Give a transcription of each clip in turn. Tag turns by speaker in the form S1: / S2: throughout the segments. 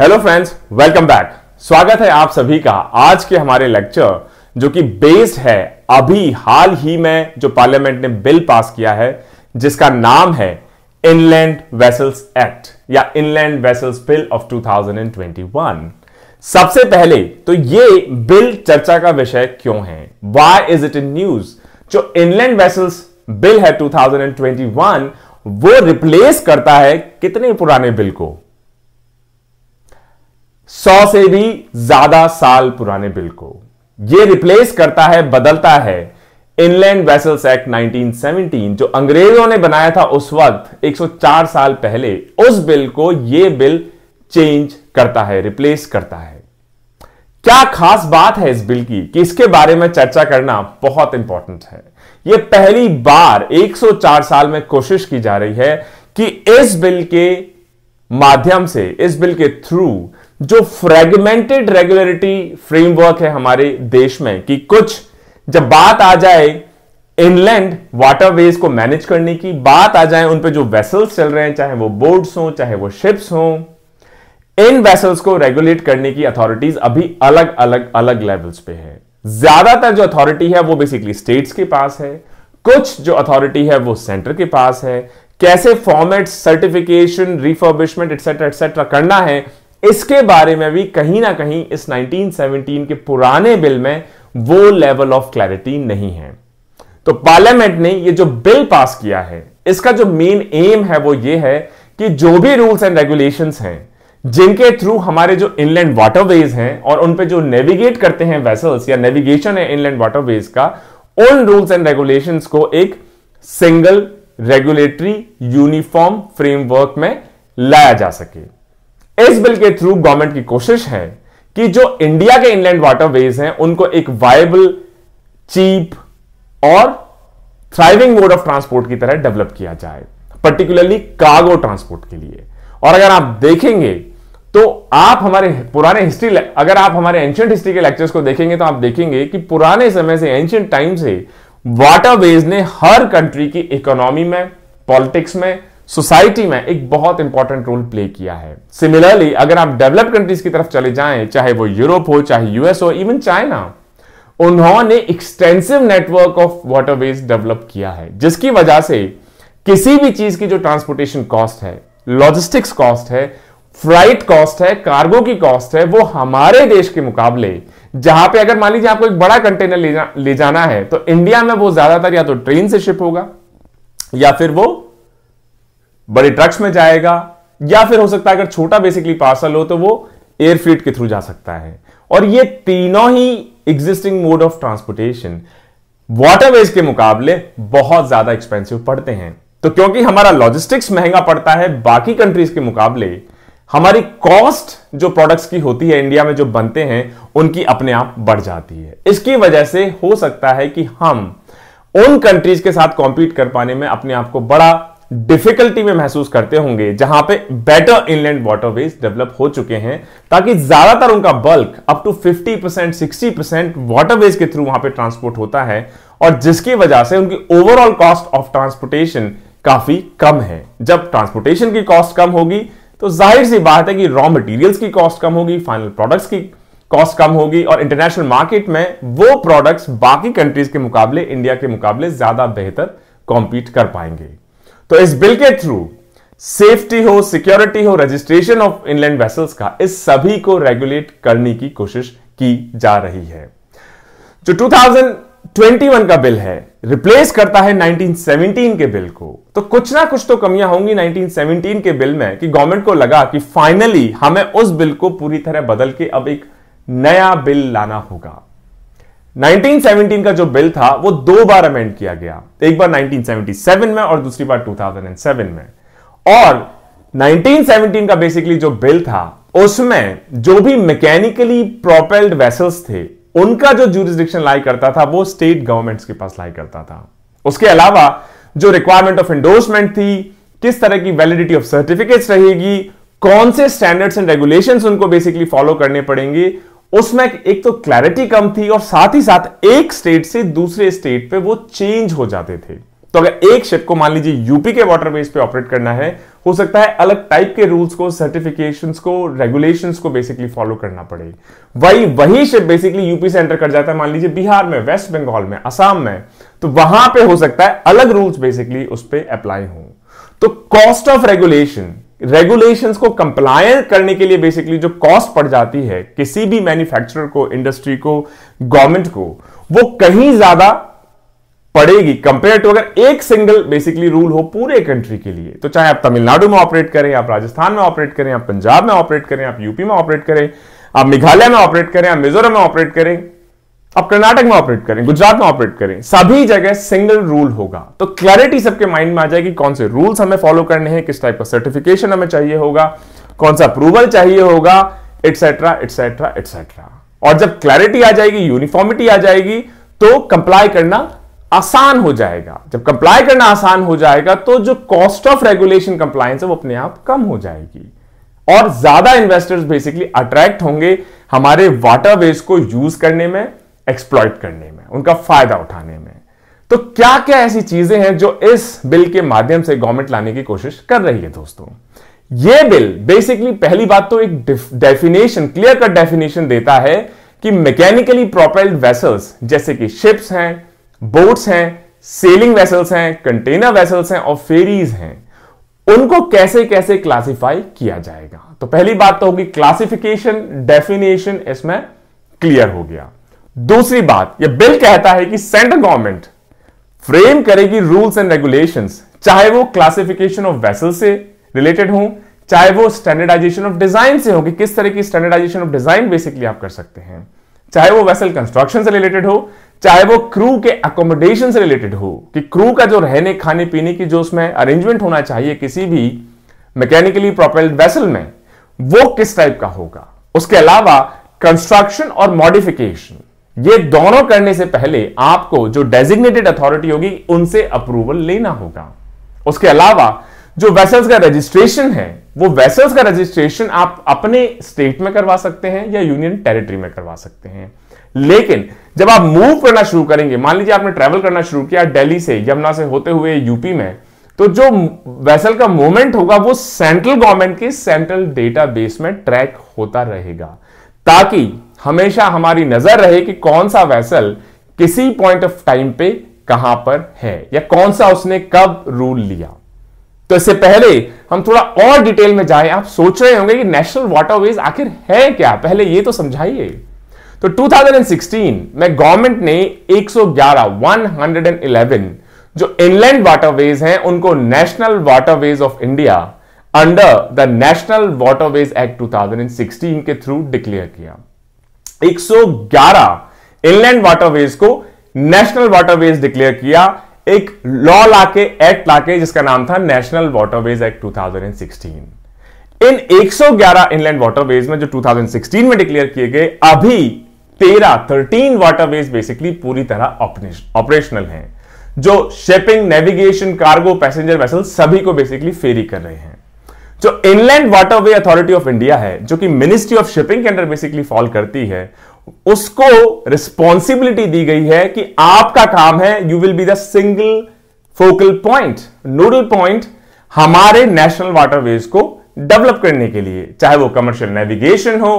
S1: hello friends welcome back स्वागत है आप सभी का आज के हमारे लेक्चर जो कि बेस्ड है अभी हाल ही में जो पार्लियामेंट ने बिल पास किया है जिसका नाम है इनलैंड वेसल्स एक्ट या इनलैंड वेसल्स बिल ऑफ 2021 सबसे पहले तो ये बिल चर्चा का विषय क्यों है why is it in news जो इनलैंड वेसल्स बिल है 2021 वो रिप्लेस करता है कितने पुराने बिल को सौ से भी ज्यादा साल पुराने बिल को यह रिप्लेस करता है बदलता है इनलैंड वेसल्स एक्ट 1917 जो अंग्रेजों ने बनाया था उस वक्त 104 साल पहले उस बिल को यह बिल चेंज करता है रिप्लेस करता है क्या खास बात है इस बिल की कि इसके बारे में चर्चा करना बहुत इंपॉर्टेंट है यह पहली बार 104 साल में कोशिश की जा रही है कि इस बिल के माध्यम से इस बिल के थ्रू जो फ्रेगमेंटेड रेगुलरिटी फ्रेमवर्क है हमारे देश में कि कुछ जब बात आ जाए इनलैंड वाटरवेज को मैनेज करने की बात आ जाए उन पर जो वेसल्स चल रहे हैं चाहे वो बोट्स हों चाहे वो शिप्स हों इन वेसल्स को रेगुलेट करने की अथॉरिटीज अभी अलग अलग अलग लेवल्स पे है ज्यादातर जो अथॉरिटी है वो बेसिकली स्टेट्स के पास है कुछ जो अथॉरिटी है वो सेंटर के पास है कैसे format certification refurbishment etcetera etcetera करना है इसके बारे में भी कहीं ना कहीं इस 1917 के पुराने बिल में वो लेवल ऑफ क्लैरिटी नहीं है तो पार्लियामेंट ने ये जो बिल पास किया है इसका जो मेन एम है वो ये है कि जो भी रूल्स एंड रेगुलेशंस हैं जिनके थ्रू हमारे जो इनलैंड वाटरवेज हैं और उन पे जो नेविगेट करते हैं वेसल्स या नेविगेशन है इनलैंड वाटरवेज का उन रूल्स एंड रेगुलेशंस को एक सिंगल रेगुलेटरी यूनिफॉर्म फ्रेमवर्क में लाया जा सके इस बिल के थ्रू गवर्नमेंट की कोशिश है कि जो इंडिया के इनलैंड वाटरवेज हैं उनको एक वायबल चीप और थ्राइविंग मोड ऑफ ट्रांसपोर्ट की तरह डेवलप किया जाए पर्टिकुलरली कार्गो ट्रांसपोर्ट के लिए और अगर आप देखेंगे तो आप हमारे पुराने हिस्ट्री अगर आप हमारे एंशियंट हिस्ट्री के लेक्चर्स को देखेंगे तो आप देखेंगे कि पुराने समय से एंशियंट टाइम से वाटरवेज ने हर कंट्री की इकोनॉमी में पॉलिटिक्स में सोसाइटी में एक बहुत इंपॉर्टेंट रोल प्ले किया है सिमिलरली अगर आप डेवलप कंट्रीज की तरफ चले जाएं चाहे वो यूरोप हो चाहे यूएस हो इवन चाइना उन्होंने extensive network of waterways develop किया है जिसकी वजह से किसी भी चीज की जो ट्रांसपोर्टेशन कॉस्ट है लॉजिस्टिक्स कॉस्ट है फ्लाइट कॉस्ट है कार्गो की कॉस्ट है वो हमारे देश के मुकाबले जहां पे अगर मान लीजिए आपको एक बड़ा कंटेनर ले, जा, ले जाना है तो इंडिया में वो ज्यादातर या तो ट्रेन से शिप होगा या फिर वो बड़े ट्रक्स में जाएगा या फिर हो सकता है अगर छोटा बेसिकली पार्सल हो तो वो एयर फ्लीट के थ्रू जा सकता है और ये तीनों ही existing mode of transportation waterways के मुकाबले बहुत ज्यादा एक्सपेंसिव पड़ते हैं तो क्योंकि हमारा लॉजिस्टिक्स महंगा पड़ता है बाकी कंट्रीज के मुकाबले हमारी कॉस्ट जो प्रोडक्ट्स की होती है इंडिया में जो बनते हैं उनकी अपने आप बढ़ जाती है इसकी वजह से हो सकता है कि हम उन कंट्रीज के साथ कॉम्पीट कर पाने में अपने आप को बड़ा डिफिकल्टी में महसूस करते होंगे जहां पे बेटर इनलैंड वाटरवेज डेवलप हो चुके हैं ताकि ज्यादातर उनका bulk up to 50 percent sixty percent waterways के थ्रू वहां पे ट्रांसपोर्ट होता है और जिसकी वजह से उनकी ओवरऑल कॉस्ट ऑफ ट्रांसपोर्टेशन काफी कम है जब ट्रांसपोर्टेशन की कॉस्ट कम होगी तो जाहिर सी बात है कि रॉ मटेरियल्स की कॉस्ट कम होगी फाइनल प्रोडक्ट्स की कॉस्ट कम होगी और इंटरनेशनल मार्केट में वो प्रोडक्ट्स बाकी कंट्रीज के मुकाबले इंडिया के मुकाबले ज्यादा बेहतर कॉम्पीट कर पाएंगे तो इस बिल के थ्रू सेफ्टी हो सिक्योरिटी हो रजिस्ट्रेशन ऑफ इनलैंड वेसल्स का इस सभी को रेगुलेट करने की कोशिश की जा रही है जो 2021 का बिल है रिप्लेस करता है 1917 के बिल को तो कुछ ना कुछ तो कमियां होंगी 1917 के बिल में कि गवर्नमेंट को लगा कि फाइनली हमें उस बिल को पूरी तरह बदल के अब एक नया बिल लाना होगा 1917 का जो बिल था वो दो बार अमेंड किया गया एक बार 1977 में और दूसरी बार 2007 में और 1917 का बेसिकली जो बिल था उसमें जो भी मैकेनिकली प्रोपेल्ड वेसल्स थे उनका जो जूरिस्डिक्शन लाई करता था वो स्टेट गवर्नमेंट्स के पास लाई करता था उसके अलावा जो रिक्वायरमेंट ऑफ एंडोर्समेंट थी किस तरह की वैलिडिटी ऑफ सर्टिफिकेट्स रहेगी कौन से स्टैंडर्ड्स एंड रेगुलेशंस उनको बेसिकली फॉलो करने पड़ेंगे उसमें एक तो क्लैरिटी कम थी और साथ ही साथ एक स्टेट से दूसरे स्टेट पे वो चेंज हो जाते थे तो अगर एक शिप को मान लीजिए यूपी के वाटर बेस पे ऑपरेट करना है हो सकता है अलग टाइप के रूल्स को सर्टिफिकेशन को रेगुलेशन को बेसिकली फॉलो करना पड़े वही वही शिप बेसिकली यूपी से एंटर कर जाता है मान लीजिए बिहार में वेस्ट बंगाल में असम में तो वहां पे हो सकता है अलग रूल्स बेसिकली उस पर अप्लाई हो तो कॉस्ट ऑफ रेगुलेशन रेगुलेशंस को कंप्लाय करने के लिए बेसिकली जो कॉस्ट पड़ जाती है किसी भी मैन्युफैक्चरर को इंडस्ट्री को गवर्नमेंट को वो कहीं ज्यादा पड़ेगी कंपेयर टू अगर एक सिंगल बेसिकली रूल हो पूरे कंट्री के लिए तो चाहे आप तमिलनाडु में ऑपरेट करें आप राजस्थान में ऑपरेट करें आप पंजाब में ऑपरेट करें आप यूपी में ऑपरेट करें आप मेघालय में ऑपरेट करें आप मिजोरम में ऑपरेट करें आप कर्नाटक में ऑपरेट करें गुजरात में ऑपरेट करें सभी जगह सिंगल रूल होगा तो क्लैरिटी सबके माइंड में आ जाएगी कौन से रूल्स हमें फॉलो करने हैं किस टाइप का सर्टिफिकेशन हमें चाहिए होगा कौन सा अप्रूवल चाहिए होगा एटसेट्रा एटसेट्रा एटसेट्रा और जब क्लैरिटी आ जाएगी यूनिफॉर्मिटी आ जाएगी तो कंप्लाई करना आसान हो जाएगा जब कंप्लाई करना आसान हो जाएगा तो जो कॉस्ट ऑफ रेगुलेशन कंप्लायंस है वो अपने आप कम हो जाएगी और ज्यादा इन्वेस्टर्स बेसिकली अट्रैक्ट होंगे हमारे वाटरवेज को यूज करने में एक्सप्लॉयट करने में उनका फायदा उठाने में तो क्या क्या ऐसी चीजें हैं जो इस बिल के माध्यम से गवर्नमेंट लाने की कोशिश कर रही है दोस्तों ये बिल बेसिकली पहली बात तो एक डेफिनेशन क्लियर कट डेफिनेशन देता है कि मैकेनिकली प्रोपेल्ड वेसल्स जैसे कि शिप्स हैं बोट्स हैं सेलिंग वेसल्स हैं कंटेनर वेसल्स हैं और फेरीज हैं उनको कैसे कैसे क्लासिफाई किया जाएगा तो पहली बात तो होगी क्लासिफिकेशन डेफिनेशन इसमें क्लियर हो गया दूसरी बात यह बिल कहता है कि सेंट्रल गवर्नमेंट फ्रेम करेगी रूल्स एंड रेगुलेशंस चाहे वो क्लासिफिकेशन ऑफ वेसल से रिलेटेड हो चाहे वो स्टैंडर्डाइजेशन ऑफ डिजाइन से हो कि किस तरह की स्टैंडर्डाइजेशन ऑफ डिजाइन बेसिकली आप कर सकते हैं चाहे वो वेसल कंस्ट्रक्शन से रिलेटेड हो चाहे वो क्रू के अकोमोडेशन से रिलेटेड हो कि क्रू का जो रहने खाने पीने की जो उसमें अरेंजमेंट होना चाहिए किसी भी मैकेनिकली प्रोपेल्ड वेसल में वो किस टाइप का होगा उसके अलावा कंस्ट्रक्शन और मॉडिफिकेशन ये दोनों करने से पहले आपको जो डेजिग्नेटेड अथॉरिटी होगी उनसे अप्रूवल लेना होगा उसके अलावा जो वेसल्स का रजिस्ट्रेशन है वो वेसल्स का रजिस्ट्रेशन आप अपने स्टेट में करवा सकते हैं या यूनियन टेरिटरी में करवा सकते हैं लेकिन जब आप मूव करना शुरू करेंगे मान लीजिए आपने ट्रेवल करना शुरू किया दिल्ली से यमुना से होते हुए यूपी में तो जो वेसल का मूवमेंट होगा वो सेंट्रल गवर्नमेंट के सेंट्रल डेटाबेस में ट्रैक होता रहेगा ताकि हमेशा हमारी नजर रहे कि कौन सा वैसल किसी पॉइंट ऑफ टाइम पे कहां पर है या कौन सा उसने कब रूल लिया तो इससे पहले हम थोड़ा और डिटेल में जाएं आप सोच रहे होंगे कि नेशनल वाटरवेज आखिर है क्या पहले ये तो समझाइए तो 2016 में गवर्नमेंट ने 111 111 जो इनलैंड वाटरवेज हैं उनको national waterways of India under the national waterways act 2016 के थ्रू डिक्लेयर किया 111 इनलैंड वाटरवेज को नेशनल वाटरवेज डिक्लेयर किया एक लॉ लाके एक्ट लाके जिसका नाम था नेशनल वाटरवेज एक्ट 2016 इन 111 इनलैंड वाटरवेज में जो 2016 में डिक्लेयर किए गए अभी 13 13 वाटरवेज बेसिकली पूरी तरह ऑपरेशनल हैं जो shipping navigation cargo passenger vessel सभी को बेसिकली फेरी कर रहे हैं जो inland waterway authority of India है जो कि मिनिस्ट्री ऑफ शिपिंग के अंडर बेसिकली फॉल करती है उसको रिस्पॉन्सिबिलिटी दी गई है कि आपका काम है you will be the single focal point nodal point हमारे नेशनल वाटरवेज को डेवलप करने के लिए चाहे वो कमर्शियल नेविगेशन हो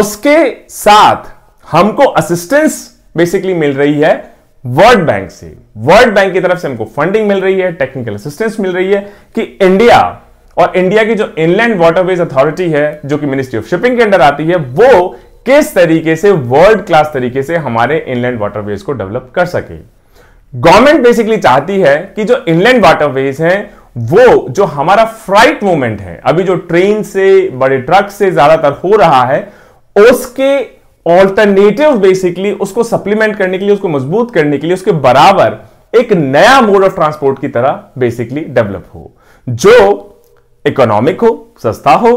S1: उसके साथ हमको असिस्टेंस बेसिकली मिल रही है वर्ल्ड बैंक से वर्ल्ड बैंक की तरफ से हमको फंडिंग मिल रही है टेक्निकल असिस्टेंस मिल रही है कि इंडिया और इंडिया की जो इनलैंड वाटरवेज अथॉरिटी है जो कि मिनिस्ट्री ऑफ शिपिंग के अंडर आती है वो किस तरीके से वर्ल्ड क्लास तरीके से हमारे इनलैंड वाटरवेज को डेवलप कर सके गवर्नमेंट बेसिकली चाहती है कि जो इनलैंड वाटरवेज है वो जो हमारा फ्राइट मूवमेंट है अभी जो ट्रेन से बड़े ट्रक से ज्यादातर हो रहा है उसके ऑल्टरनेटिव बेसिकली उसको सप्लीमेंट करने के लिए उसको मजबूत करने के लिए उसके बराबर एक नया मोड ऑफ ट्रांसपोर्ट की तरह बेसिकली डेवलप हो जो इकोनॉमिक हो सस्ता हो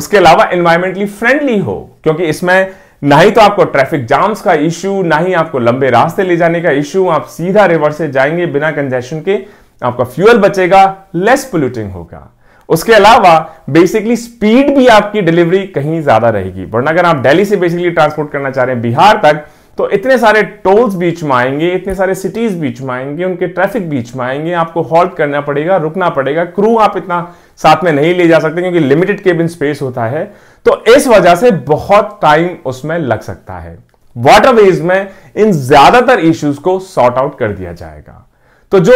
S1: उसके अलावा एनवायरमेंटली फ्रेंडली हो क्योंकि इसमें ना ही तो आपको ट्रैफिक जाम्स का इश्यू ना ही आपको लंबे रास्ते ले जाने का इश्यू आप सीधा रिवर से जाएंगे बिना कंजेशन के आपका फ्यूल बचेगा लेस पोल्यूटिंग होगा उसके अलावा बेसिकली स्पीड भी आपकी डिलीवरी कहीं ज्यादा रहेगी वरना अगर आप दिल्ली से बेसिकली ट्रांसपोर्ट करना चाह रहे हैं बिहार तक तो इतने सारे टोल्स बीच में आएंगे इतने सारे सिटीज बीच में आएंगे उनके ट्रैफिक बीच में आएंगे आपको हॉल्ट करना पड़ेगा रुकना पड़ेगा क्रू आप इतना साथ में नहीं ले जा सकते क्योंकि लिमिटेड केबिन स्पेस होता है तो इस वजह से बहुत टाइम उसमें लग सकता है वाटरवेज में इन ज्यादातर इश्यूज को सॉर्ट आउट कर दिया जाएगा तो जो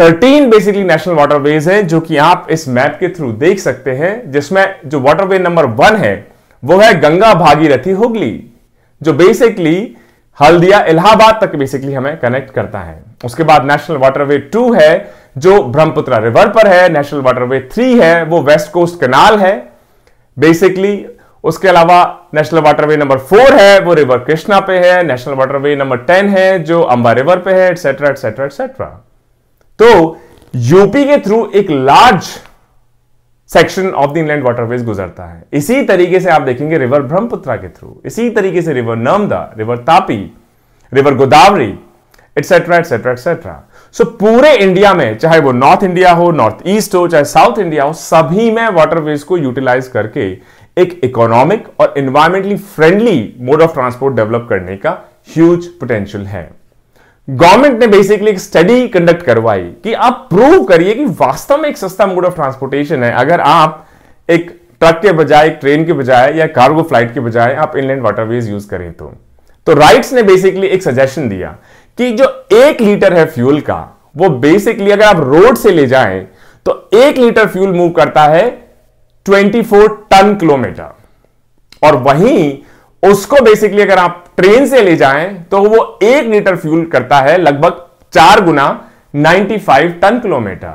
S1: 13 बेसिकली नेशनल वाटरवेज हैं जो कि आप इस मैप के थ्रू देख सकते हैं जिसमें जो वाटरवे नंबर वन है वो है गंगा भागीरथी हुगली जो बेसिकली हल्दिया इलाहाबाद तक बेसिकली हमें कनेक्ट करता है उसके बाद नेशनल वाटरवे टू है जो ब्रह्मपुत्र रिवर पर है नेशनल वाटरवे थ्री है वो वेस्ट कोस्ट कनाल है बेसिकली उसके अलावा नेशनल वाटरवे नंबर फोर है वो रिवर कृष्णा पे है नेशनल वाटरवे नंबर टेन है जो अंबा रिवर पे है एटसेट्रा एटसेट्रा एटसेट्रा तो यूपी के थ्रू एक large section of the inland waterways गुजरता है इसी तरीके से आप देखेंगे रिवर ब्रह्मपुत्रा के थ्रू इसी तरीके से river Narmada river Tapi river Godavari etcetera etcetera etcetera so so, पूरे इंडिया में चाहे वो नॉर्थ इंडिया हो नॉर्थ ईस्ट हो चाहे साउथ इंडिया हो सभी में वाटरवेज को यूटिलाइज करके एक इकोनॉमिक और environmentally friendly mode of transport develop करने का ह्यूज पोटेंशियल है गवर्नमेंट ने बेसिकली एक स्टडी कंडक्ट करवाई कि आप प्रूव करिए कि वास्तव में एक सस्ता मोड ऑफ ट्रांसपोर्टेशन है अगर आप एक ट्रक के बजाय एक ट्रेन के बजाय या कार्गो फ्लाइट के बजाय आप इनलैंड वाटरवेज यूज करें तो तो राइट्स ने बेसिकली एक सजेशन दिया कि जो एक लीटर है फ्यूल का वो बेसिकली अगर आप रोड से ले जाएं तो एक लीटर फ्यूल मूव करता है 24 टन किलोमीटर और वहीं उसको बेसिकली अगर आप ट्रेन से ले जाएं तो वो एक लीटर फ्यूल करता है लगभग चार गुना 95 टन किलोमीटर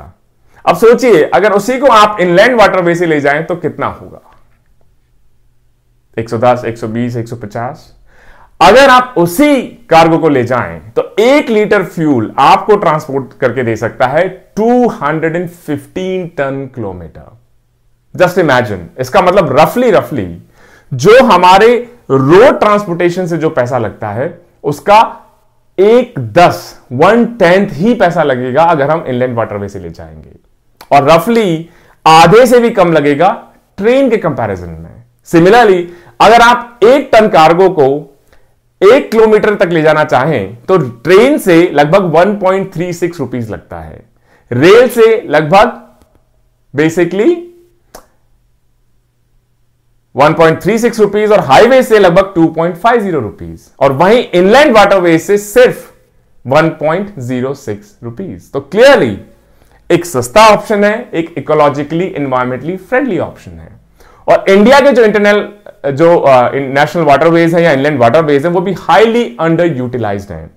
S1: अब सोचिए अगर उसी को आप इनलैंड वाटरवे से ले जाएं तो कितना होगा 110, 120, 150 अगर आप उसी कार्गो को ले जाएं तो एक लीटर फ्यूल आपको ट्रांसपोर्ट करके दे सकता है 215 टन किलोमीटर जस्ट इमेजिन इसका मतलब रफली रफली जो हमारे रोड ट्रांसपोर्टेशन से जो पैसा लगता है उसका एक दस वन टेंथ ही पैसा लगेगा अगर हम इनलैंड वाटरवे से ले जाएंगे और रफली आधे से भी कम लगेगा ट्रेन के कंपैरिजन में सिमिलरली अगर आप एक टन कार्गो को एक किलोमीटर तक ले जाना चाहें तो ट्रेन से लगभग 1.36 पॉइंट रुपीज लगता है रेल से लगभग बेसिकली 1.36 रुपीज और हाईवे से लगभग 2.50 रुपीज और वहीं इनलैंड वाटरवे से सिर्फ 1.06 रुपीज तो क्लियरली एक सस्ता ऑप्शन है एक इकोलॉजिकली इन्वायरमेंटली फ्रेंडली ऑप्शन है और इंडिया के जो इंटरनल जो नेशनल वाटरवेज है या इनलैंड वाटरवेज है वो भी हाईली अंडर यूटिलाइज है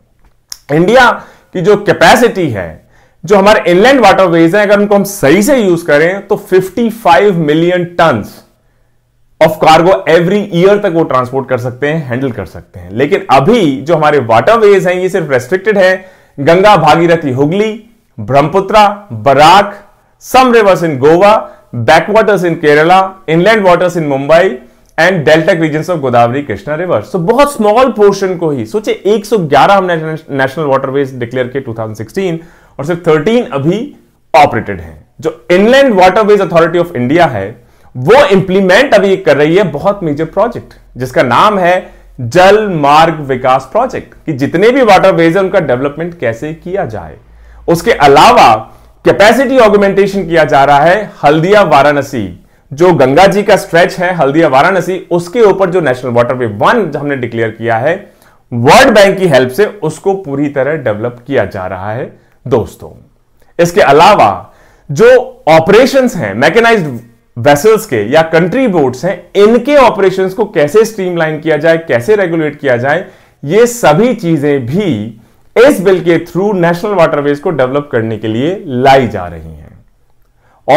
S1: इंडिया की जो कैपेसिटी है जो हमारे इनलैंड वाटरवेज है अगर उनको हम सही से यूज करें तो 55 million ton of cargo every year तक वो ट्रांसपोर्ट कर सकते हैं हैंडल कर सकते हैं लेकिन अभी जो हमारे वाटरवेज हैं ये सिर्फ रेस्ट्रिक्टेड है Ganga Bhagirathi Hooghly Brahmaputra Barak some rivers in Goa backwaters in Kerala inland waters in Mumbai and delta region of Godavari Krishna river so बहुत स्मॉल पोर्शन को ही सोचे 111 हमने नेशनल वाटरवेज डिक्लेयर किए 2016 और सिर्फ 13 अभी ऑपरेटेड हैं जो inland waterways authority of India है वो इंप्लीमेंट अभी कर रही है बहुत मेजर प्रोजेक्ट जिसका नाम है जल मार्ग विकास प्रोजेक्ट कि जितने भी वाटरवेज है उनका डेवलपमेंट कैसे किया जाए उसके अलावा कैपेसिटी ऑगुमेंटेशन किया जा रहा है हल्दिया वाराणसी जो गंगा जी का स्ट्रेच है हल्दिया वाराणसी उसके ऊपर जो नेशनल वाटरवे वन हमने डिक्लेयर किया है वर्ल्ड बैंक की हेल्प से उसको पूरी तरह डेवलप किया जा रहा है दोस्तों इसके अलावा जो ऑपरेशंस हैं मैकेनाइज्ड वेसल्स के या कंट्री बोट्स हैं इनके ऑपरेशंस को कैसे स्ट्रीमलाइन किया जाए कैसे रेगुलेट किया जाए ये सभी चीजें भी इस बिल के थ्रू नेशनल वाटरवेज को डेवलप करने के लिए लाई जा रही हैं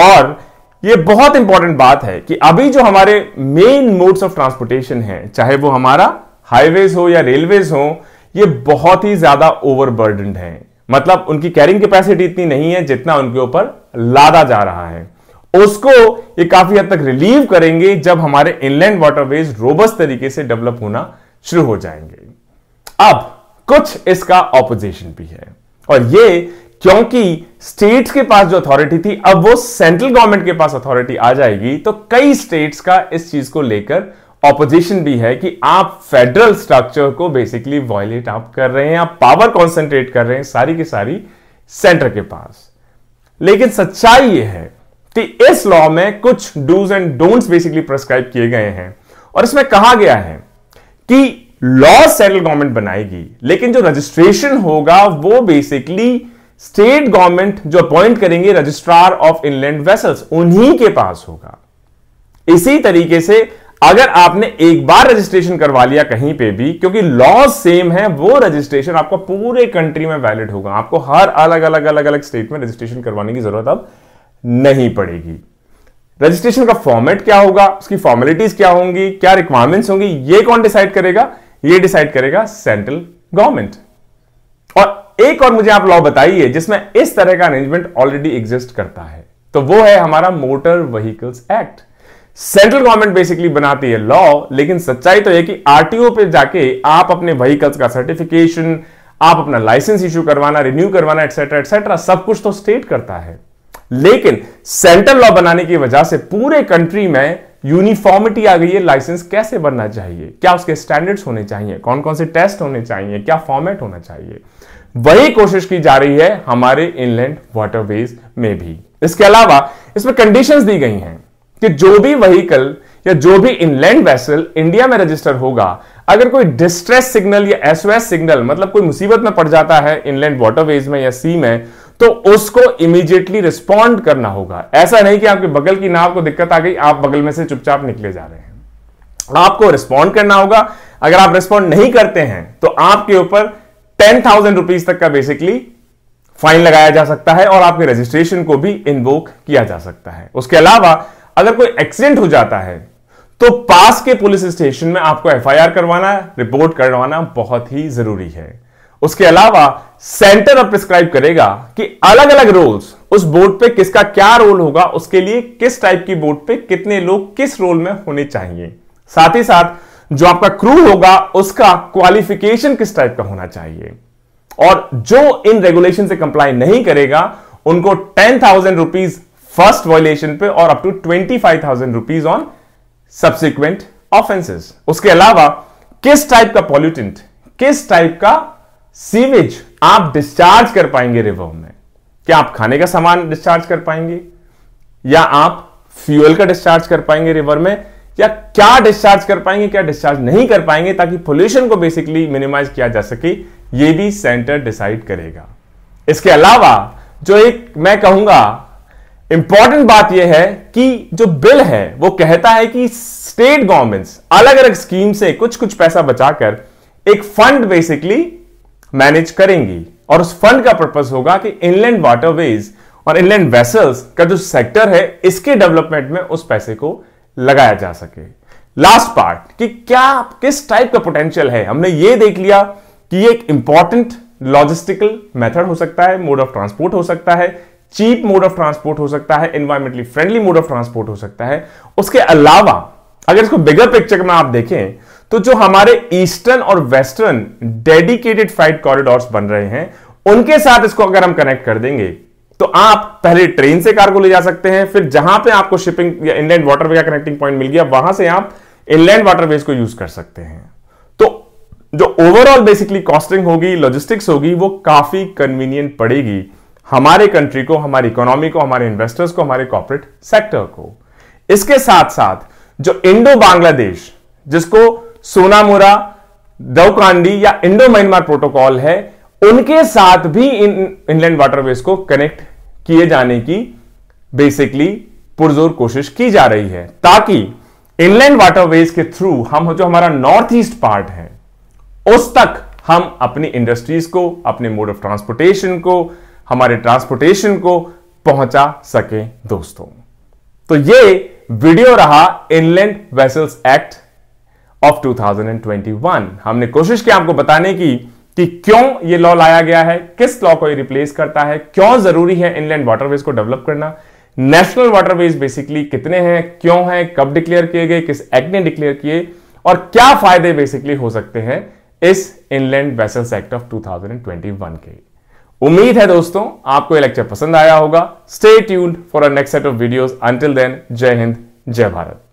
S1: और यह बहुत इंपॉर्टेंट बात है कि अभी जो हमारे मेन मोड्स ऑफ ट्रांसपोर्टेशन है चाहे वो हमारा हाईवेज हो या रेलवेज हो ये बहुत ही ज्यादा ओवरबर्डन है मतलब उनकी कैरिंग कैपेसिटी इतनी नहीं है जितना उनके ऊपर लादा जा रहा है उसको ये काफी हद तक रिलीव करेंगे जब हमारे इनलैंड वाटरवेज रोबस्ट तरीके से डेवलप होना शुरू हो जाएंगे अब कुछ इसका ऑपोजिशन भी है और ये क्योंकि स्टेट्स के पास जो अथॉरिटी थी अब वो सेंट्रल गवर्नमेंट के पास अथॉरिटी आ जाएगी तो कई स्टेट्स का इस चीज को लेकर ऑपोजिशन भी है कि आप फेडरल स्ट्रक्चर को बेसिकली वॉयलेट आप कर रहे हैं आप पावर कॉन्सेंट्रेट कर रहे हैं सारी की सारी सेंटर के पास लेकिन सच्चाई यह है कि इस लॉ में कुछ do's and don'ts basically prescribe किए गए हैं और इसमें कहा गया है कि लॉ सेंट्रल गवर्नमेंट बनाएगी लेकिन जो रजिस्ट्रेशन होगा वो बेसिकली स्टेट गवर्नमेंट जो अपॉइंट करेंगे रजिस्ट्रार ऑफ इनलैंड वेसल्स उन्हीं के पास होगा इसी तरीके से अगर आपने एक बार रजिस्ट्रेशन करवा लिया कहीं पे भी क्योंकि लॉ सेम है वो रजिस्ट्रेशन आपका पूरे कंट्री में वैलिड होगा आपको हर अलग अलग अलग अलग स्टेट में रजिस्ट्रेशन करवाने की जरूरत अब नहीं पड़ेगी रजिस्ट्रेशन का फॉर्मेट क्या होगा उसकी फॉर्मेलिटीज क्या होंगी क्या रिक्वायरमेंट्स होंगी ये कौन डिसाइड करेगा ये डिसाइड करेगा सेंट्रल गवर्नमेंट और एक और मुझे आप लॉ बताइए जिसमें इस तरह का अरेंजमेंट ऑलरेडी एग्जिस्ट करता है तो वो है हमारा motor vehicles act central government basically बनाती है लॉ लेकिन सच्चाई तो यह कि आरटीओ पे जाके आप अपने व्हीकल्स का सर्टिफिकेशन आप अपना लाइसेंस इश्यू करवाना रिन्यू करवाना एटसेट्रा एटसेट्रा सब कुछ तो स्टेट करता है लेकिन सेंट्रल लॉ बनाने की वजह से पूरे कंट्री में यूनिफॉर्मिटी आ गई है लाइसेंस कैसे बनना चाहिए क्या उसके स्टैंडर्ड्स होने चाहिए कौन कौन से टेस्ट होने चाहिए क्या फॉर्मेट होना चाहिए वही कोशिश की जा रही है हमारे इनलैंड वाटरवेज में भी इसके अलावा इसमें कंडीशंस दी गई हैं कि जो भी वहीकल या जो भी इनलैंड वेसल इंडिया में रजिस्टर होगा अगर कोई डिस्ट्रेस सिग्नल या एसओएस सिग्नल मतलब कोई मुसीबत में पड़ जाता है इनलैंड वाटरवेज में या सी में तो उसको इमीडिएटली रिस्पॉन्ड करना होगा ऐसा नहीं कि आपके बगल की नाव को दिक्कत आ गई आप बगल में से चुपचाप निकले जा रहे हैं आपको रिस्पॉन्ड करना होगा अगर आप रिस्पॉन्ड नहीं करते हैं तो आपके ऊपर टेन थाउजेंड रुपीज तक का बेसिकली फाइन लगाया जा सकता है और आपके रजिस्ट्रेशन को भी इन्वोक किया जा सकता है उसके अलावा अगर कोई एक्सीडेंट हो जाता है तो पास के पुलिस स्टेशन में आपको एफआईआर करवाना रिपोर्ट करवाना बहुत ही जरूरी है उसके अलावा सेंटर अब प्रिस्क्राइब करेगा कि अलग अलग रोल्स उस बोर्ड पे किसका क्या रोल होगा उसके लिए किस टाइप की बोर्ड पे कितने लोग किस रोल में होने चाहिए साथ ही साथ जो आपका क्रू होगा उसका क्वालिफिकेशन किस टाइप का होना चाहिए और जो इन रेगुलेशन से कंप्लाई नहीं करेगा उनको ten thousand rupees first violation पे और up to twenty five thousand rupees on subsequent offences उसके अलावा किस टाइप का पॉल्यूटेंट किस टाइप का सीवेज आप डिस्चार्ज कर पाएंगे रिवर में क्या आप खाने का सामान डिस्चार्ज कर पाएंगे या आप फ्यूल का डिस्चार्ज कर पाएंगे रिवर में या क्या डिस्चार्ज कर पाएंगे क्या डिस्चार्ज नहीं कर पाएंगे ताकि पोल्यूशन को बेसिकली मिनिमाइज किया जा सके ये भी सेंटर डिसाइड करेगा इसके अलावा जो एक मैं कहूंगा इंपॉर्टेंट बात यह है कि जो बिल है वो कहता है कि स्टेट गवर्नमेंट्स अलग अलग स्कीम से कुछ कुछ पैसा बचाकर एक फंड बेसिकली मैनेज करेंगी और उस फंड का पर्पस होगा कि इनलैंड वाटरवेज और इनलैंड वेसल्स का जो सेक्टर है इसके डेवलपमेंट में उस पैसे को लगाया जा सके लास्ट पार्ट कि क्या किस टाइप का पोटेंशियल है हमने ये देख लिया कि ये एक इंपॉर्टेंट लॉजिस्टिकल मेथड हो सकता है मोड ऑफ ट्रांसपोर्ट हो सकता है चीप मोड ऑफ ट्रांसपोर्ट हो सकता है environmentally friendly mode of transport हो सकता है उसके अलावा अगर इसको बिगर पिक्चर में आप देखें तो जो हमारे ईस्टर्न और वेस्टर्न डेडिकेटेड फ्लाइट कॉरिडोर बन रहे हैं उनके साथ इसको अगर हम कनेक्ट कर देंगे तो आप पहले ट्रेन से कार्गो ले जा सकते हैं फिर जहां पे आपको शिपिंग या इनलैंड वाटरवे का कनेक्टिंग पॉइंट मिल गया वहां से आप इनलैंड वाटरवेज को यूज कर सकते हैं तो जो ओवरऑल बेसिकली कॉस्टिंग होगी लॉजिस्टिक्स होगी वो काफी कन्वीनियंट पड़ेगी हमारे कंट्री को हमारी इकोनॉमी को हमारे इन्वेस्टर्स को हमारे कॉर्पोरेट सेक्टर को इसके साथ साथ जो इंडो बांग्लादेश जिसको सोनामुरा दवकांडी या इंडो म्यांमार प्रोटोकॉल है उनके साथ भी इन इनलैंड वाटरवेज को कनेक्ट किए जाने की बेसिकली पुरजोर कोशिश की जा रही है ताकि इनलैंड वाटरवेज के थ्रू हम जो हमारा नॉर्थ ईस्ट पार्ट है उस तक हम अपनी इंडस्ट्रीज को अपने मोड ऑफ ट्रांसपोर्टेशन को हमारे ट्रांसपोर्टेशन को पहुंचा सके दोस्तों तो ये वीडियो रहा इनलैंड वेसल्स एक्ट ऑफ 2021 हमने कोशिश की आपको बताने की कि क्यों ये लॉ लाया गया है किस लॉ को ये रिप्लेस करता है क्यों जरूरी है इनलैंड वाटरवेज को डेवलप करना नेशनल वाटरवेज बेसिकली कितने हैं क्यों हैं कब डिक्लेयर किए गए किस एक्ट ने डिक्लेयर किए और क्या फायदे बेसिकली हो सकते हैं इस इनलैंड वेसल्स एक्ट ऑफ 2021 के उम्मीद है दोस्तों आपको ये लेक्चर पसंद आया होगा stay tuned for a next set of videos until then जय हिंद जय भारत